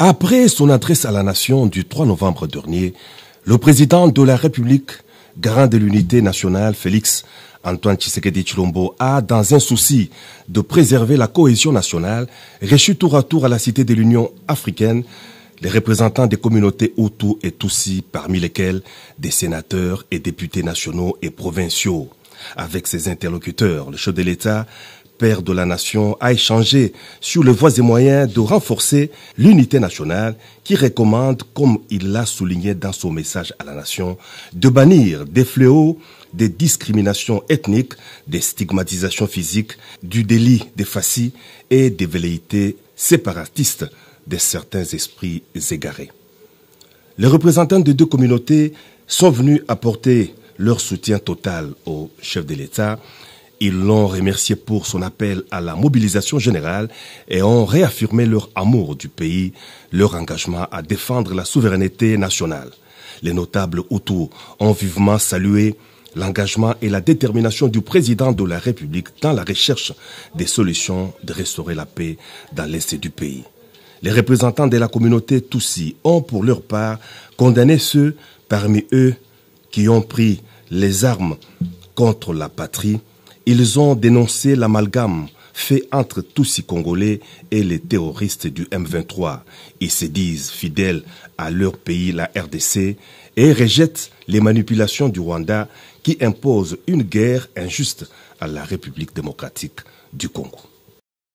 Après son adresse à la nation du 3 novembre dernier, le président de la République, garant de l'unité nationale, Félix Antoine Tshisekedi Chilombo, a, dans un souci de préserver la cohésion nationale, reçu tour à tour à la Cité de l'Union africaine les représentants des communautés Hutu et Tutsi, parmi lesquels des sénateurs et députés nationaux et provinciaux. Avec ses interlocuteurs, le chef de l'État père de la nation a échangé sur les voies et moyens de renforcer l'unité nationale qui recommande, comme il l'a souligné dans son message à la nation, de bannir des fléaux, des discriminations ethniques, des stigmatisations physiques, du délit des fascis et des velléités séparatistes de certains esprits égarés. Les représentants des deux communautés sont venus apporter leur soutien total au chef de l'État ils l'ont remercié pour son appel à la mobilisation générale et ont réaffirmé leur amour du pays, leur engagement à défendre la souveraineté nationale. Les notables autour ont vivement salué l'engagement et la détermination du président de la République dans la recherche des solutions de restaurer la paix dans l'est du pays. Les représentants de la communauté Tutsi ont pour leur part condamné ceux parmi eux qui ont pris les armes contre la patrie ils ont dénoncé l'amalgame fait entre tous ces congolais et les terroristes du M23. Ils se disent fidèles à leur pays, la RDC, et rejettent les manipulations du Rwanda qui impose une guerre injuste à la République démocratique du Congo.